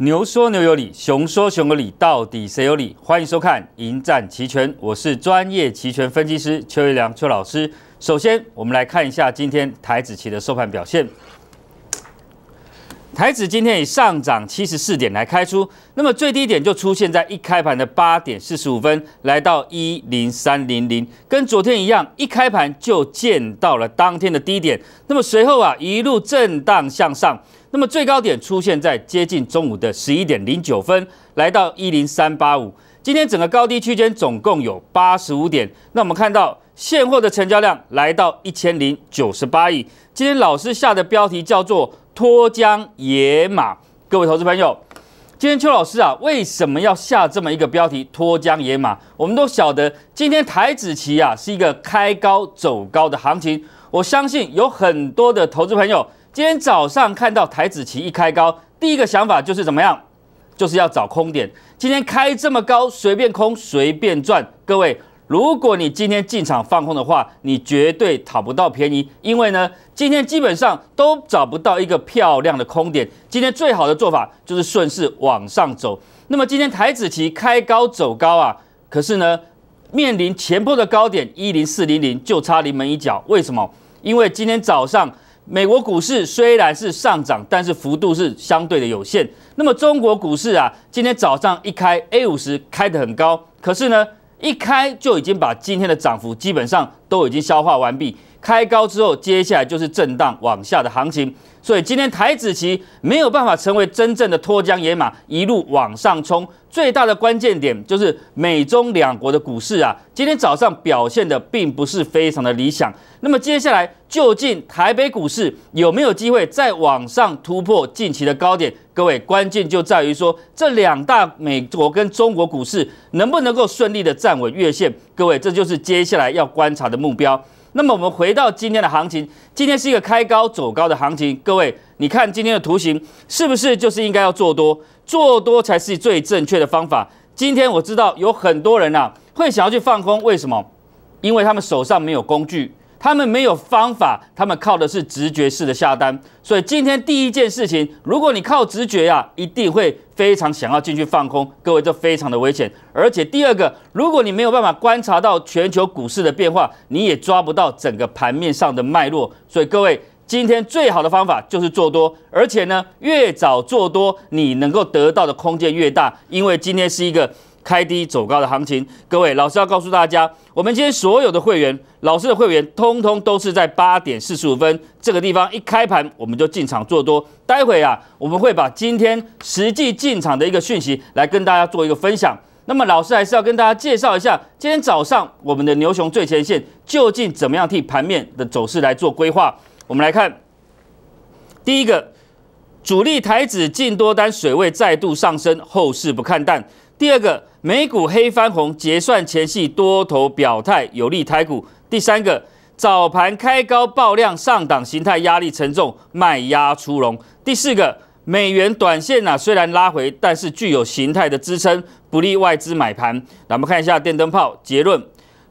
牛说牛有理，熊说熊有理，到底谁有理？欢迎收看《迎战期权》，我是专业期权分析师邱玉良邱老师。首先，我们来看一下今天台子期的收盘表现。台子今天以上涨七十四点来开出，那么最低点就出现在一开盘的八点四十五分，来到一零三零零，跟昨天一样，一开盘就见到了当天的低点。那么随后啊，一路震荡向上。那么最高点出现在接近中午的十一点零九分，来到一零三八五。今天整个高低区间总共有八十五点。那我们看到现货的成交量来到一千零九十八亿。今天老师下的标题叫做“脱缰野马”，各位投资朋友，今天邱老师啊，为什么要下这么一个标题“脱缰野马”？我们都晓得，今天台子期啊是一个开高走高的行情。我相信有很多的投资朋友。今天早上看到台子期一开高，第一个想法就是怎么样？就是要找空点。今天开这么高，随便空随便赚。各位，如果你今天进场放空的话，你绝对讨不到便宜，因为呢，今天基本上都找不到一个漂亮的空点。今天最好的做法就是顺势往上走。那么今天台子期开高走高啊，可是呢，面临前波的高点一零四零零就差临门一脚。为什么？因为今天早上。美国股市虽然是上涨，但是幅度是相对的有限。那么中国股市啊，今天早上一开 A 五十开的很高，可是呢，一开就已经把今天的涨幅基本上都已经消化完毕。开高之后，接下来就是震荡往下的行情，所以今天台子期没有办法成为真正的脱缰野马，一路往上冲。最大的关键点就是美中两国的股市啊，今天早上表现的并不是非常的理想。那么接下来，究竟台北股市有没有机会再往上突破近期的高点？各位，关键就在于说，这两大美国跟中国股市能不能够顺利的站稳月线？各位，这就是接下来要观察的目标。那么我们回到今天的行情，今天是一个开高走高的行情。各位，你看今天的图形是不是就是应该要做多？做多才是最正确的方法。今天我知道有很多人呐会想要去放空，为什么？因为他们手上没有工具。他们没有方法，他们靠的是直觉式的下单。所以今天第一件事情，如果你靠直觉呀，一定会非常想要进去放空，各位这非常的危险。而且第二个，如果你没有办法观察到全球股市的变化，你也抓不到整个盘面上的脉络。所以各位今天最好的方法就是做多，而且呢，越早做多，你能够得到的空间越大，因为今天是一个。开低走高的行情，各位老师要告诉大家，我们今天所有的会员，老师的会员，通通都是在八点四十五分这个地方一开盘，我们就进场做多。待会啊，我们会把今天实际进场的一个讯息来跟大家做一个分享。那么，老师还是要跟大家介绍一下，今天早上我们的牛熊最前线究竟怎么样替盘面的走势来做规划？我们来看，第一个，主力台子进多单水位再度上升，后市不看淡。第二个，美股黑翻红，结算前夕多头表态有利台股。第三个，早盘开高爆量上档形态压力沉重，卖压出笼。第四个，美元短线呐虽然拉回，但是具有形态的支撑，不利外资买盘。那我们看一下电灯泡结论：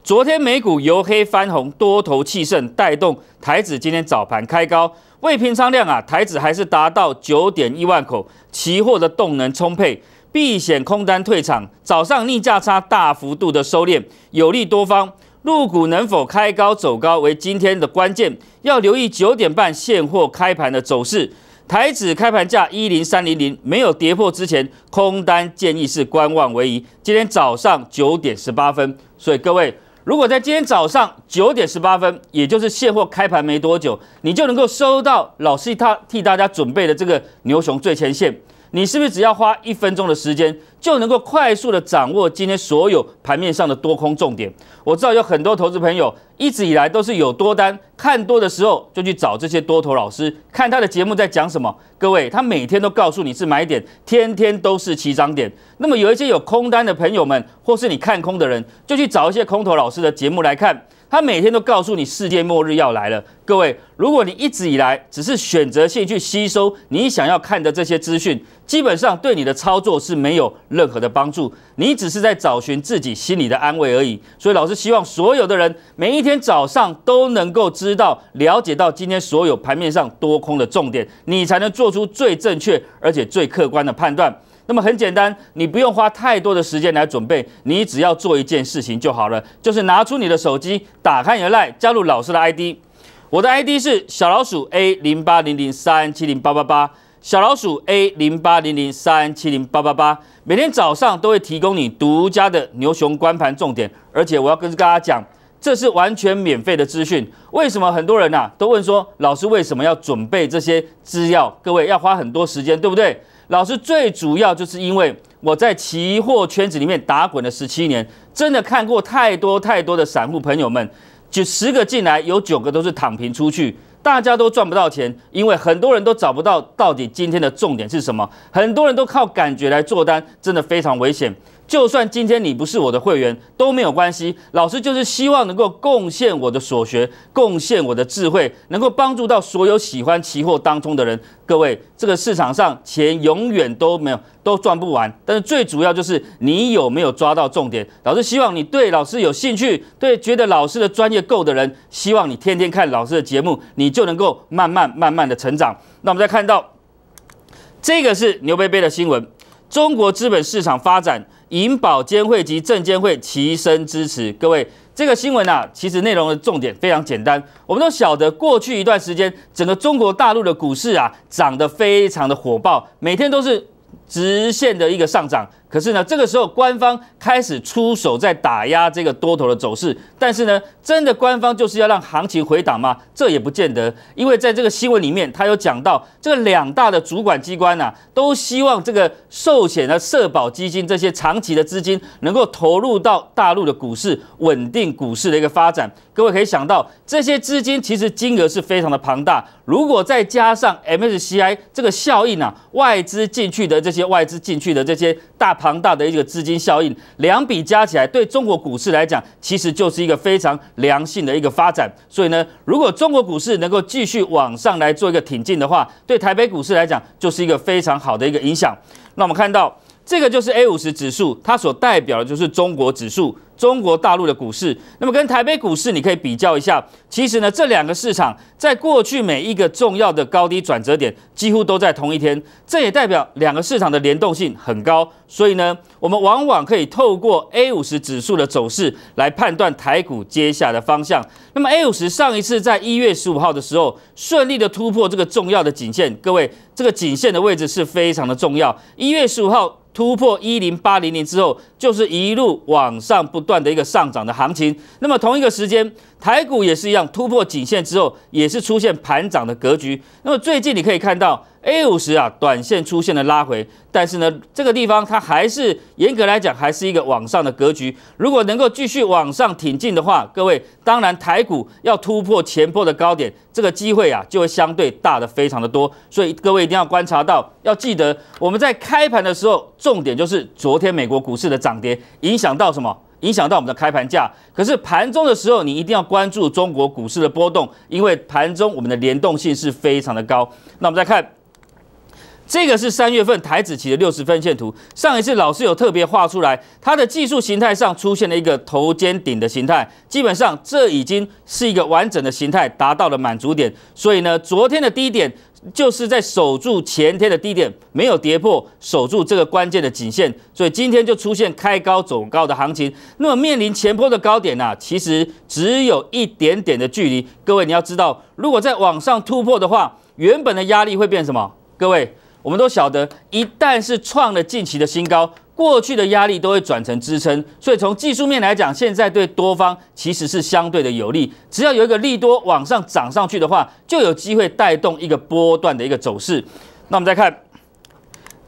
昨天美股由黑翻红，多头气盛带动台指今天早盘开高，未平仓量啊台指还是达到九点一万口，期货的动能充沛。避险空单退场，早上逆价差大幅度的收敛，有利多方入股能否开高走高为今天的关键，要留意九点半现货开盘的走势。台指开盘价一零三零零，没有跌破之前，空单建议是观望为宜。今天早上九点十八分，所以各位如果在今天早上九点十八分，也就是现货开盘没多久，你就能够收到老师他替大家准备的这个牛熊最前线。你是不是只要花一分钟的时间，就能够快速的掌握今天所有盘面上的多空重点？我知道有很多投资朋友一直以来都是有多单看多的时候，就去找这些多头老师看他的节目在讲什么。各位，他每天都告诉你是买点，天天都是起涨点。那么有一些有空单的朋友们，或是你看空的人，就去找一些空头老师的节目来看。他每天都告诉你世界末日要来了，各位，如果你一直以来只是选择性去吸收你想要看的这些资讯，基本上对你的操作是没有任何的帮助，你只是在找寻自己心里的安慰而已。所以，老师希望所有的人每一天早上都能够知道、了解到今天所有盘面上多空的重点，你才能做出最正确而且最客观的判断。那么很简单，你不用花太多的时间来准备，你只要做一件事情就好了，就是拿出你的手机，打开你的赖，加入老师的 ID。我的 ID 是小老鼠 A 零八零零三七零八八八，小老鼠 A 零八零零三七零八八八，每天早上都会提供你独家的牛熊观盘重点，而且我要跟大家讲，这是完全免费的资讯。为什么很多人呐都问说，老师为什么要准备这些资料？各位要花很多时间，对不对？老师最主要就是因为我在期货圈子里面打滚了十七年，真的看过太多太多的散户朋友们，就十个进来有九个都是躺平出去，大家都赚不到钱，因为很多人都找不到到底今天的重点是什么，很多人都靠感觉来做单，真的非常危险。就算今天你不是我的会员都没有关系，老师就是希望能够贡献我的所学，贡献我的智慧，能够帮助到所有喜欢期货当中的人。各位，这个市场上钱永远都没有都赚不完，但是最主要就是你有没有抓到重点。老师希望你对老师有兴趣，对觉得老师的专业够的人，希望你天天看老师的节目，你就能够慢慢慢慢的成长。那我们再看到这个是牛贝贝的新闻，中国资本市场发展。银保监会及证监会齐声支持，各位，这个新闻啊，其实内容的重点非常简单，我们都晓得，过去一段时间，整个中国大陆的股市啊，涨得非常的火爆，每天都是直线的一个上涨。可是呢，这个时候官方开始出手在打压这个多头的走势，但是呢，真的官方就是要让行情回档吗？这也不见得，因为在这个新闻里面，他有讲到这个两大的主管机关啊，都希望这个寿险啊、社保基金这些长期的资金能够投入到大陆的股市，稳定股市的一个发展。各位可以想到，这些资金其实金额是非常的庞大，如果再加上 MSCI 这个效应呢，外资进去的这些外资进去的这些大。庞大的一个资金效应，两笔加起来，对中国股市来讲，其实就是一个非常良性的一个发展。所以呢，如果中国股市能够继续往上来做一个挺进的话，对台北股市来讲，就是一个非常好的一个影响。那我们看到，这个就是 A 五十指数，它所代表的就是中国指数。中国大陆的股市，那么跟台北股市，你可以比较一下。其实呢，这两个市场在过去每一个重要的高低转折点，几乎都在同一天。这也代表两个市场的联动性很高。所以呢，我们往往可以透过 A 五十指数的走势来判断台股接下来的方向。那么 A 五十上一次在一月十五号的时候，顺利的突破这个重要的颈线。各位，这个颈线的位置是非常的重要。一月十五号。突破一零八零零之后，就是一路往上不断的一个上涨的行情。那么，同一个时间，台股也是一样，突破颈线之后，也是出现盘涨的格局。那么，最近你可以看到。A 五十啊，短线出现了拉回，但是呢，这个地方它还是严格来讲还是一个往上的格局。如果能够继续往上挺进的话，各位当然台股要突破前波的高点，这个机会啊就会相对大的非常的多。所以各位一定要观察到，要记得我们在开盘的时候，重点就是昨天美国股市的涨跌影响到什么？影响到我们的开盘价。可是盘中的时候，你一定要关注中国股市的波动，因为盘中我们的联动性是非常的高。那我们再看。这个是三月份台子期的六十分线图，上一次老师有特别画出来，它的技术形态上出现了一个头肩顶的形态，基本上这已经是一个完整的形态，达到了满足点。所以呢，昨天的低点就是在守住前天的低点，没有跌破，守住这个关键的颈线，所以今天就出现开高走高的行情。那么面临前坡的高点呢，其实只有一点点的距离。各位你要知道，如果再往上突破的话，原本的压力会变什么？各位。我们都晓得，一旦是创了近期的新高，过去的压力都会转成支撑。所以从技术面来讲，现在对多方其实是相对的有利。只要有一个利多往上涨上去的话，就有机会带动一个波段的一个走势。那我们再看，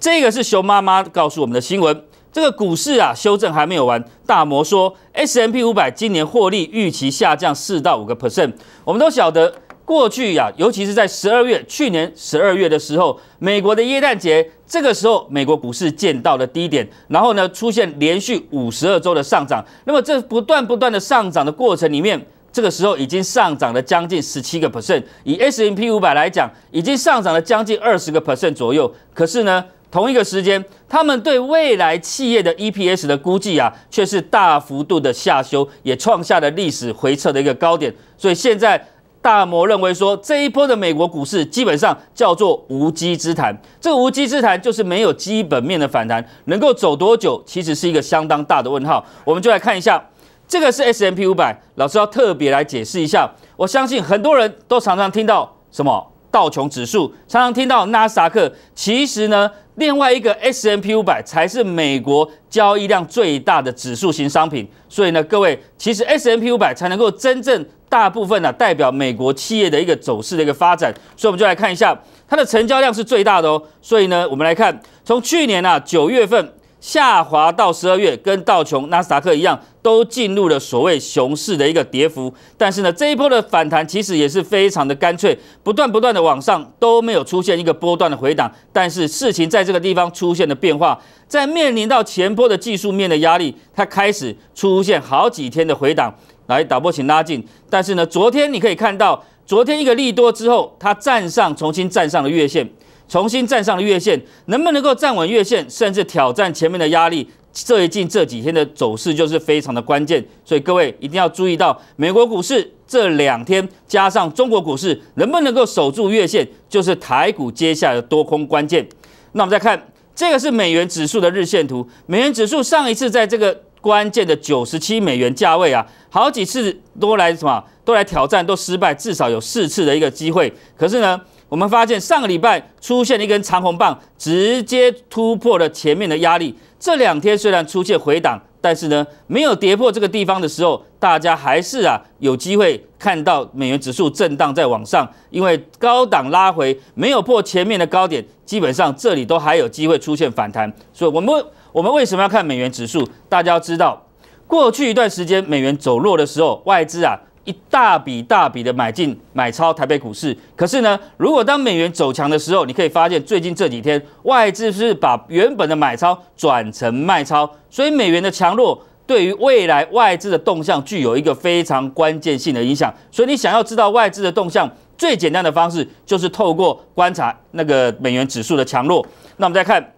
这个是熊妈妈告诉我们的新闻：这个股市啊，修正还没有完。大摩说，S M P 五百今年获利预期下降四到五个 percent。我们都晓得。过去呀，尤其是在十二月，去年十二月的时候，美国的耶诞节，这个时候美国股市见到了低点，然后呢，出现连续五十二周的上涨。那么这不断不断的上涨的过程里面，这个时候已经上涨了将近十七个 percent，以 S M P 五百来讲，已经上涨了将近二十个 percent 左右。可是呢，同一个时间，他们对未来企业的 E P S 的估计啊，却是大幅度的下修，也创下了历史回撤的一个高点。所以现在。大摩认为说，这一波的美国股市基本上叫做无稽之谈。这个无稽之谈就是没有基本面的反弹，能够走多久，其实是一个相当大的问号。我们就来看一下，这个是 S M P 五百。老师要特别来解释一下，我相信很多人都常常听到什么道琼指数，常常听到纳斯达克。其实呢，另外一个 S M P 五百才是美国交易量最大的指数型商品。所以呢，各位其实 S M P 五百才能够真正。大部分呢代表美国企业的一个走势的一个发展，所以我们就来看一下它的成交量是最大的哦。所以呢，我们来看从去年啊九月份下滑到十二月，跟道琼、纳斯达克一样，都进入了所谓熊市的一个跌幅。但是呢，这一波的反弹其实也是非常的干脆，不断不断的往上，都没有出现一个波段的回档。但是事情在这个地方出现了变化，在面临到前波的技术面的压力，它开始出现好几天的回档。来打播，请拉近。但是呢，昨天你可以看到，昨天一个利多之后，它站上，重新站上了月线，重新站上了月线，能不能够站稳月线，甚至挑战前面的压力？最一这几天的走势就是非常的关键，所以各位一定要注意到，美国股市这两天加上中国股市，能不能够守住月线，就是台股接下来多空关键。那我们再看，这个是美元指数的日线图，美元指数上一次在这个。关键的九十七美元价位啊，好几次都来什么，都来挑战都失败，至少有四次的一个机会。可是呢，我们发现上个礼拜出现了一根长红棒，直接突破了前面的压力。这两天虽然出现回档，但是呢，没有跌破这个地方的时候，大家还是啊有机会看到美元指数震荡在往上。因为高档拉回没有破前面的高点，基本上这里都还有机会出现反弹，所以我们。我们为什么要看美元指数？大家要知道，过去一段时间美元走弱的时候，外资啊一大笔大笔的买进买超台北股市。可是呢，如果当美元走强的时候，你可以发现最近这几天外资是把原本的买超转成卖超。所以美元的强弱对于未来外资的动向具有一个非常关键性的影响。所以你想要知道外资的动向，最简单的方式就是透过观察那个美元指数的强弱。那我们再看。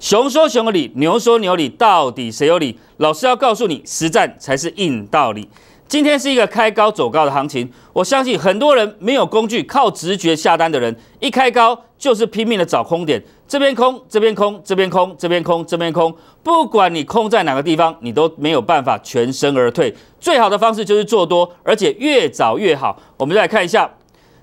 熊说熊有理，牛说牛理，到底谁有理？老师要告诉你，实战才是硬道理。今天是一个开高走高的行情，我相信很多人没有工具，靠直觉下单的人，一开高就是拼命的找空点，这边空，这边空，这边空，这边空，这边空，不管你空在哪个地方，你都没有办法全身而退。最好的方式就是做多，而且越早越好。我们再来看一下。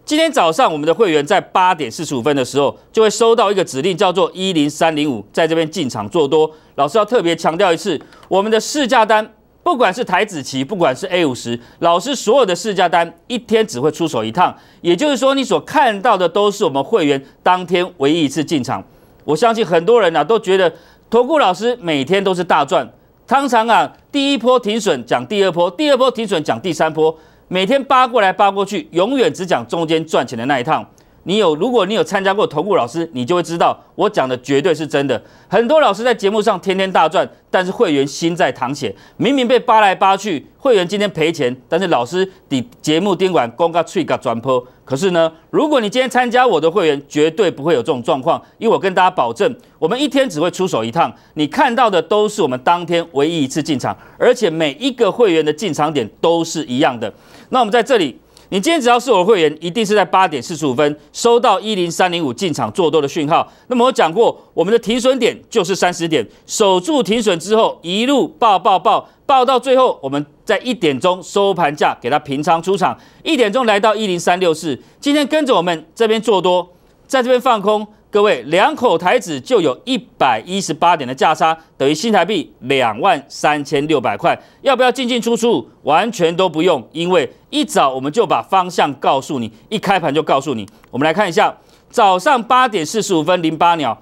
今天早上，我们的会员在八点四十五分的时候，就会收到一个指令，叫做一零三零五，在这边进场做多。老师要特别强调一次，我们的试价单，不管是台子期，不管是 A 五十，老师所有的试价单一天只会出手一趟。也就是说，你所看到的都是我们会员当天唯一一次进场。我相信很多人呢都觉得，投顾老师每天都是大赚。通常啊，第一波停损讲第二波，第二波停损讲第三波。每天扒过来扒过去，永远只讲中间赚钱的那一趟。你有，如果你有参加过投顾老师，你就会知道我讲的绝对是真的。很多老师在节目上天天大赚，但是会员心在淌血。明明被扒来扒去，会员今天赔钱，但是老师的节目监管光靠吹噶转坡。可是呢，如果你今天参加我的会员，绝对不会有这种状况，因为我跟大家保证，我们一天只会出手一趟，你看到的都是我们当天唯一一次进场，而且每一个会员的进场点都是一样的。那我们在这里。你今天只要是我的会员，一定是在八点四十五分收到一零三零五进场做多的讯号。那么我讲过，我们的停损点就是三十点，守住停损之后一路爆爆爆爆到最后，我们在一点钟收盘价给它平仓出场。一点钟来到一零三六四，今天跟着我们这边做多，在这边放空。各位，两口台子就有一百一十八点的价差，等于新台币两万三千六百块。要不要进进出出？完全都不用，因为一早我们就把方向告诉你，一开盘就告诉你。我们来看一下，早上八点四十五分零八秒。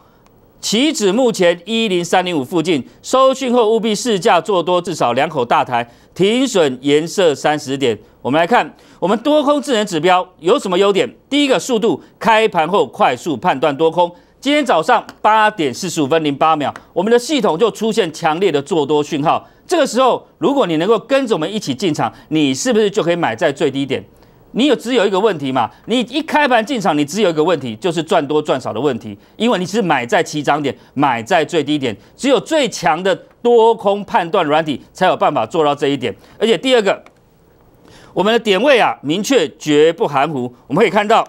旗止目前一零三零五附近收讯后，务必试价做多，至少两口大台停损颜色三十点。我们来看，我们多空智能指标有什么优点？第一个速度，开盘后快速判断多空。今天早上八点四十五分零八秒，我们的系统就出现强烈的做多讯号。这个时候，如果你能够跟着我们一起进场，你是不是就可以买在最低点？你有只有一个问题嘛？你一开盘进场，你只有一个问题，就是赚多赚少的问题。因为你是买在起涨点，买在最低点，只有最强的多空判断软体才有办法做到这一点。而且第二个，我们的点位啊，明确绝不含糊。我们可以看到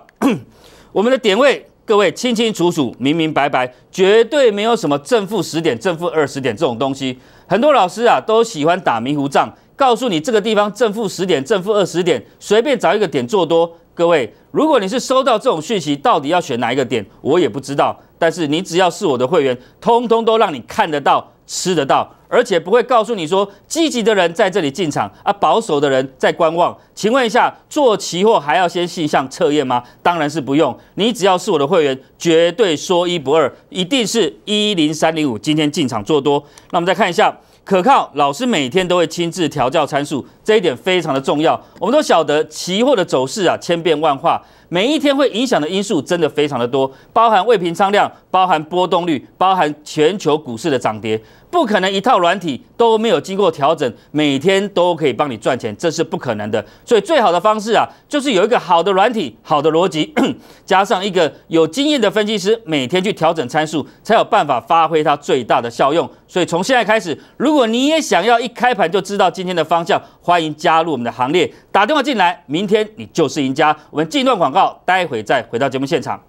我们的点位，各位清清楚楚、明明白白，绝对没有什么正负十点、正负二十点这种东西。很多老师啊，都喜欢打迷糊仗。告诉你这个地方正负十点，正负二十点，随便找一个点做多。各位，如果你是收到这种讯息，到底要选哪一个点，我也不知道。但是你只要是我的会员，通通都让你看得到、吃得到，而且不会告诉你说积极的人在这里进场啊，保守的人在观望。请问一下，做期货还要先信项测验吗？当然是不用。你只要是我的会员，绝对说一不二，一定是一零三零五今天进场做多。那我们再看一下。可靠老师每天都会亲自调教参数，这一点非常的重要。我们都晓得期货的走势啊，千变万化。每一天会影响的因素真的非常的多，包含未平仓量，包含波动率，包含全球股市的涨跌，不可能一套软体都没有经过调整，每天都可以帮你赚钱，这是不可能的。所以最好的方式啊，就是有一个好的软体，好的逻辑，加上一个有经验的分析师，每天去调整参数，才有办法发挥它最大的效用。所以从现在开始，如果你也想要一开盘就知道今天的方向，欢迎加入我们的行列，打电话进来，明天你就是赢家。我们进一段广告。待会再回到节目现场。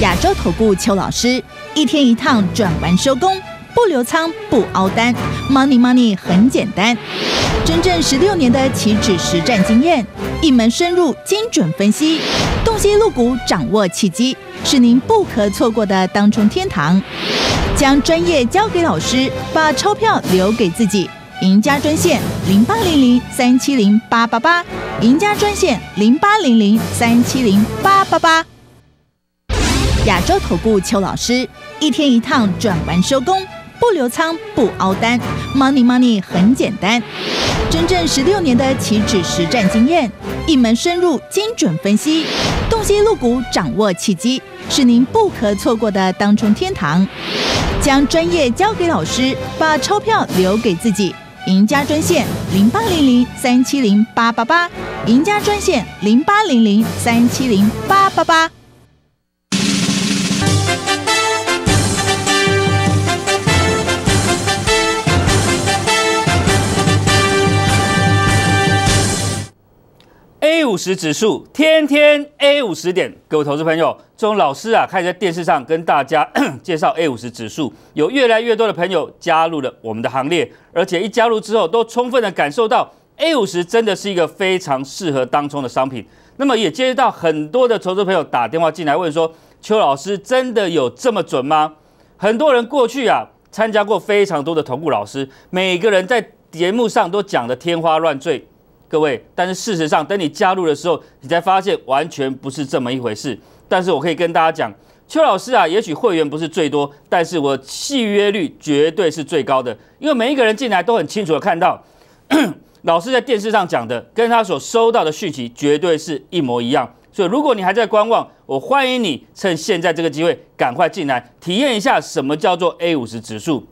亚洲投顾邱老师，一天一趟转完收工，不留仓不熬单，Money Money 很简单。真正十六年的期指实战经验，一门深入精准分析，洞悉个股，掌握契机。是您不可错过的当冲天堂，将专业交给老师，把钞票留给自己。赢家专线零八零零三七零八八八，赢家专线零八零零三七零八八八。亚洲投顾邱老师，一天一趟，转完收工。不留仓，不熬单，Money Money 很简单。真正十六年的期指实战经验，一门深入精准分析，洞悉露股，掌握契机，是您不可错过的当冲天堂。将专业交给老师，把钞票留给自己。赢家专线零八零零三七零八八八，赢家专线零八零零三七零八八八。五十指数天天 A 五十点，各位投资朋友，钟老师啊，开始在电视上跟大家 介绍 A 五十指数，有越来越多的朋友加入了我们的行列，而且一加入之后，都充分的感受到 A 五十真的是一个非常适合当中的商品。那么也接到很多的投资朋友打电话进来问说，邱老师真的有这么准吗？很多人过去啊，参加过非常多的投顾老师，每个人在节目上都讲的天花乱坠。各位，但是事实上，等你加入的时候，你才发现完全不是这么一回事。但是我可以跟大家讲，邱老师啊，也许会员不是最多，但是我续约率绝对是最高的，因为每一个人进来都很清楚的看到，老师在电视上讲的，跟他所收到的续息绝对是一模一样。所以如果你还在观望，我欢迎你趁现在这个机会赶快进来体验一下什么叫做 A 五十指数。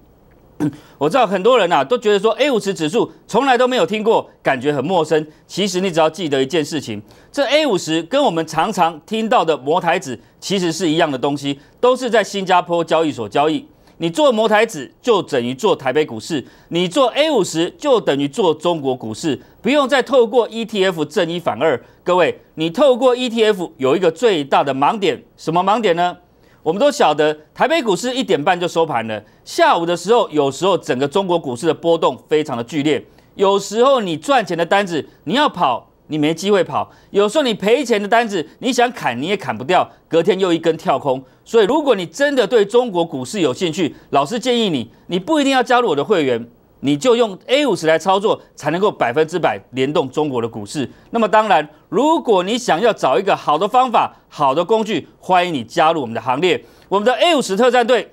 我知道很多人呐都觉得说 A 五十指数从来都没有听过，感觉很陌生。其实你只要记得一件事情，这 A 五十跟我们常常听到的摩台指其实是一样的东西，都是在新加坡交易所交易。你做摩台指就等于做台北股市，你做 A 五十就等于做中国股市，不用再透过 ETF 正一反二。各位，你透过 ETF 有一个最大的盲点，什么盲点呢？我们都晓得，台北股市一点半就收盘了。下午的时候，有时候整个中国股市的波动非常的剧烈。有时候你赚钱的单子，你要跑，你没机会跑；有时候你赔钱的单子，你想砍你也砍不掉，隔天又一根跳空。所以，如果你真的对中国股市有兴趣，老师建议你，你不一定要加入我的会员。你就用 A 五十来操作，才能够百分之百联动中国的股市。那么当然，如果你想要找一个好的方法、好的工具，欢迎你加入我们的行列，我们的 A 五十特战队。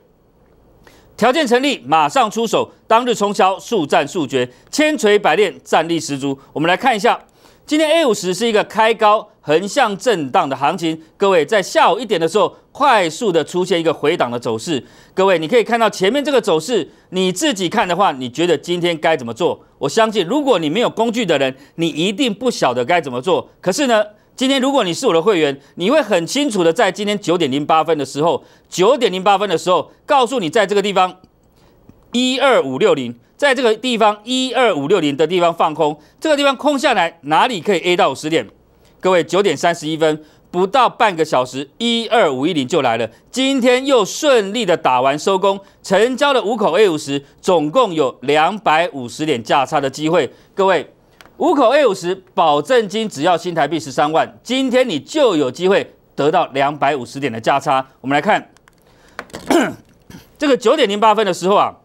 条件成立，马上出手，当日冲销，速战速决，千锤百炼，战力十足。我们来看一下，今天 A 五十是一个开高。横向震荡的行情，各位在下午一点的时候，快速的出现一个回档的走势。各位，你可以看到前面这个走势，你自己看的话，你觉得今天该怎么做？我相信，如果你没有工具的人，你一定不晓得该怎么做。可是呢，今天如果你是我的会员，你会很清楚的在今天九点零八分的时候，九点零八分的时候，告诉你在这个地方一二五六零，在这个地方一二五六零的地方放空，这个地方空下来哪里可以 A 到十点？各位，九点三十一分不到半个小时，一二五一零就来了。今天又顺利的打完收工，成交了五口 A 五十，总共有两百五十点价差的机会。各位，五口 A 五十保证金只要新台币十三万，今天你就有机会得到两百五十点的价差。我们来看 这个九点零八分的时候啊。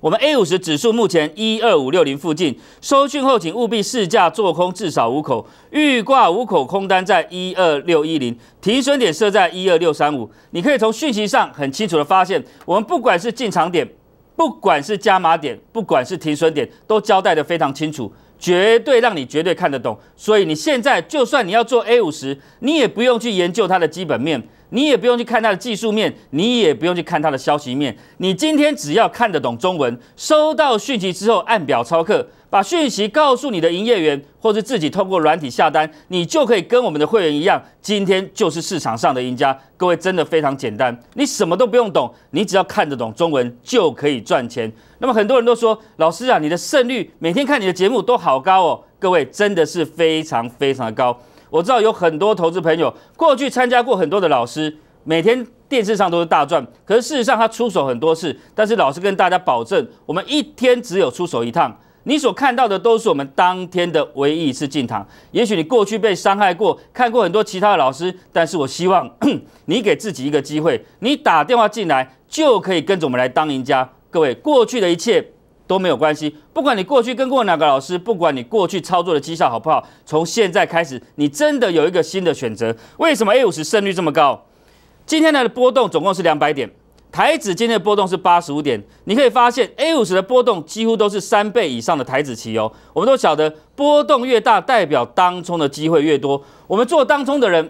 我们 A 五十指数目前一二五六零附近收讯后，请务必试驾做空至少五口，预挂五口空单在一二六一零，停损点设在一二六三五。你可以从讯息上很清楚的发现，我们不管是进场点，不管是加码点，不管是停损点，都交代的非常清楚。绝对让你绝对看得懂，所以你现在就算你要做 A 五十，你也不用去研究它的基本面，你也不用去看它的技术面，你也不用去看它的消息面，你今天只要看得懂中文，收到讯息之后按表操课。把讯息告诉你的营业员，或是自己通过软体下单，你就可以跟我们的会员一样，今天就是市场上的赢家。各位真的非常简单，你什么都不用懂，你只要看得懂中文就可以赚钱。那么很多人都说，老师啊，你的胜率每天看你的节目都好高哦。各位真的是非常非常的高。我知道有很多投资朋友过去参加过很多的老师，每天电视上都是大赚，可是事实上他出手很多次，但是老师跟大家保证，我们一天只有出手一趟。你所看到的都是我们当天的唯一一次进堂。也许你过去被伤害过，看过很多其他的老师，但是我希望 你给自己一个机会，你打电话进来就可以跟着我们来当赢家。各位，过去的一切都没有关系，不管你过去跟过哪个老师，不管你过去操作的绩效好不好，从现在开始，你真的有一个新的选择。为什么 A 五十胜率这么高？今天的波动总共是两百点。台指今天的波动是八十五点，你可以发现 A 五十的波动几乎都是三倍以上的台指期哦。我们都晓得波动越大，代表当中的机会越多。我们做当中的人，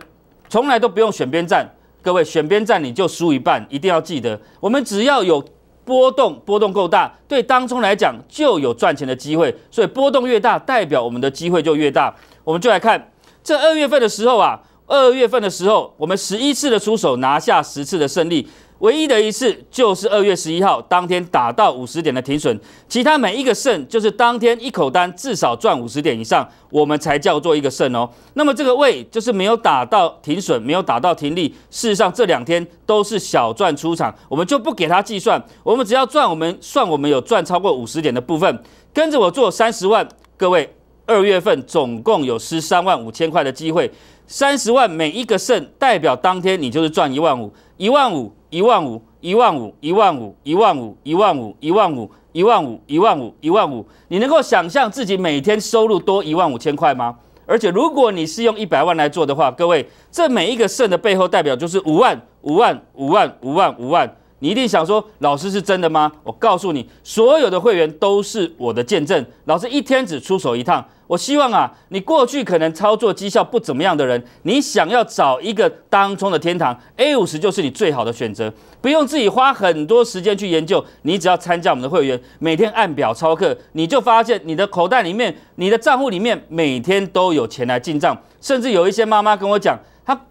从来都不用选边站。各位选边站你就输一半，一定要记得。我们只要有波动，波动够大，对当中来讲就有赚钱的机会。所以波动越大，代表我们的机会就越大。我们就来看这二月份的时候啊，二月份的时候，我们十一次的出手拿下十次的胜利。唯一的一次就是二月十一号当天打到五十点的停损，其他每一个胜就是当天一口单至少赚五十点以上，我们才叫做一个胜哦。那么这个位就是没有打到停损，没有打到停利，事实上这两天都是小赚出场，我们就不给他计算，我们只要赚，我们算我们有赚超过五十点的部分，跟着我做三十万，各位二月份总共有十三万五千块的机会。三十万每一个胜，代表当天你就是赚一万五，一万五，一万五，一万五，一万五，一万五，一万五，一万五，一万五，一万五，一万五。你能够想象自己每天收入多一万五千块吗？而且如果你是用一百万来做的话，各位，这每一个胜的背后代表就是五万，五万，五万，五万，五万。你一定想说，老师是真的吗？我告诉你，所有的会员都是我的见证。老师一天只出手一趟。我希望啊，你过去可能操作绩效不怎么样的人，你想要找一个当中的天堂 A 五十，就是你最好的选择。不用自己花很多时间去研究，你只要参加我们的会员，每天按表操课，你就发现你的口袋里面、你的账户里面每天都有钱来进账。甚至有一些妈妈跟我讲。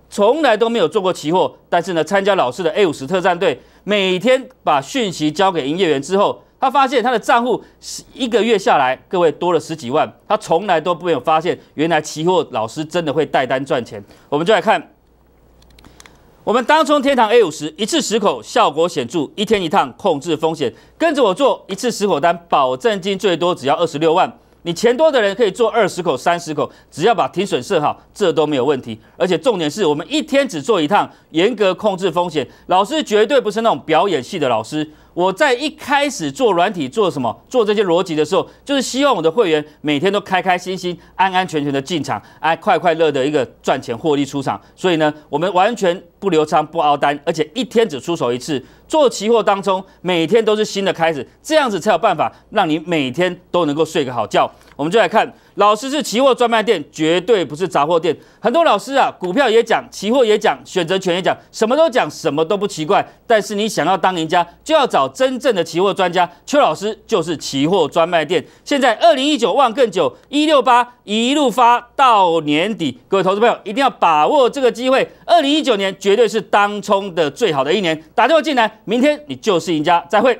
从来都没有做过期货，但是呢，参加老师的 A 五十特战队，每天把讯息交给营业员之后，他发现他的账户一个月下来，各位多了十几万。他从来都没有发现，原来期货老师真的会带单赚钱。我们就来看，我们当冲天堂 A 五十一次十口效果显著，一天一趟控制风险，跟着我做一次十口单，保证金最多只要二十六万。你钱多的人可以做二十口、三十口，只要把停损设好，这都没有问题。而且重点是我们一天只做一趟，严格控制风险。老师绝对不是那种表演系的老师。我在一开始做软体、做什么、做这些逻辑的时候，就是希望我的会员每天都开开心心、安安全全的进场，哎，快快乐乐一个赚钱获利出场。所以呢，我们完全不留仓、不熬单，而且一天只出手一次。做期货当中，每天都是新的开始，这样子才有办法让你每天都能够睡个好觉。我们就来看。老师是期货专卖店，绝对不是杂货店。很多老师啊，股票也讲，期货也讲，选择权也讲，什么都讲，什么都不奇怪。但是你想要当赢家，就要找真正的期货专家。邱老师就是期货专卖店。现在二零一九旺更久，一六八一路发到年底，各位投资朋友一定要把握这个机会。二零一九年绝对是当冲的最好的一年，打电话进来，明天你就是赢家。再会。